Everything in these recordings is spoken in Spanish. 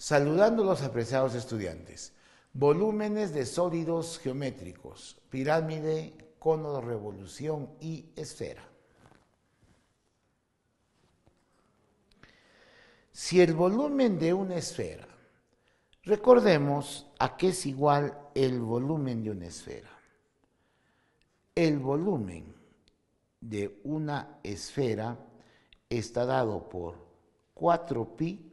Saludando a los apreciados estudiantes. Volúmenes de sólidos geométricos, pirámide, cono de revolución y esfera. Si el volumen de una esfera, recordemos a qué es igual el volumen de una esfera. El volumen de una esfera está dado por 4pi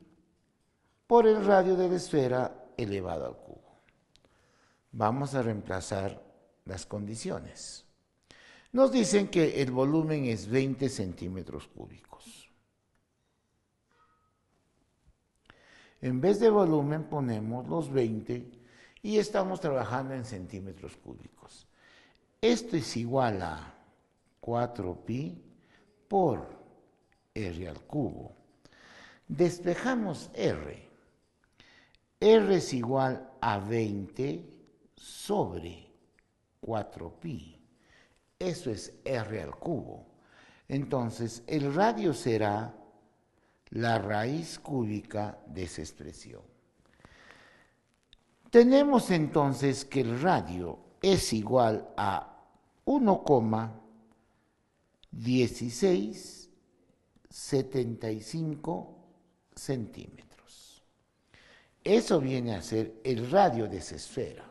por el radio de la esfera elevado al cubo. Vamos a reemplazar las condiciones. Nos dicen que el volumen es 20 centímetros cúbicos. En vez de volumen ponemos los 20 y estamos trabajando en centímetros cúbicos. Esto es igual a 4pi por r al cubo. Despejamos r R es igual a 20 sobre 4pi. Eso es R al cubo. Entonces, el radio será la raíz cúbica de esa expresión. Tenemos entonces que el radio es igual a 1,1675 centímetros. Eso viene a ser el radio de esa esfera.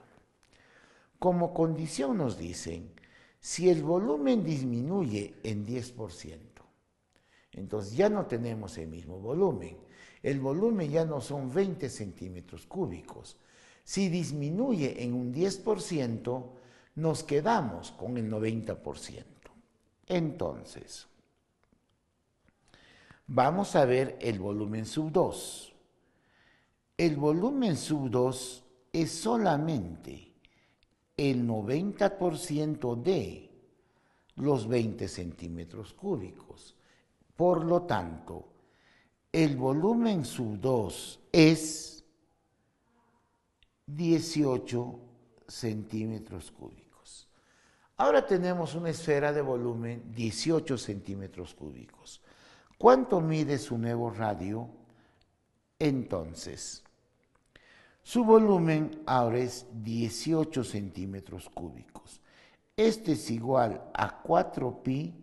Como condición nos dicen, si el volumen disminuye en 10%, entonces ya no tenemos el mismo volumen. El volumen ya no son 20 centímetros cúbicos. Si disminuye en un 10%, nos quedamos con el 90%. Entonces, vamos a ver el volumen sub 2. El volumen sub-2 es solamente el 90% de los 20 centímetros cúbicos. Por lo tanto, el volumen sub-2 es 18 centímetros cúbicos. Ahora tenemos una esfera de volumen 18 centímetros cúbicos. ¿Cuánto mide su nuevo radio? Entonces, su volumen ahora es 18 centímetros cúbicos. Este es igual a 4pi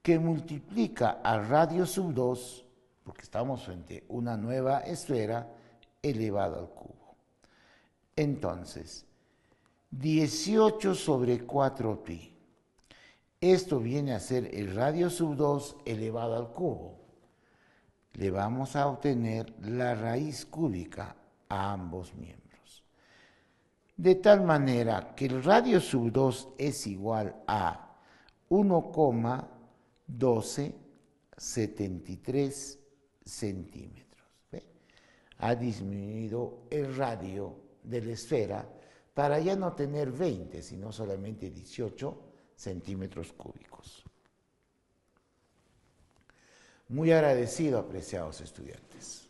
que multiplica a radio sub 2, porque estamos frente a una nueva esfera, elevado al cubo. Entonces, 18 sobre 4pi. Esto viene a ser el radio sub 2 elevado al cubo. Le vamos a obtener la raíz cúbica a ambos miembros. De tal manera que el radio sub 2 es igual a 1,1273 centímetros. Ha disminuido el radio de la esfera para ya no tener 20, sino solamente 18 centímetros cúbicos. Muy agradecido, apreciados estudiantes.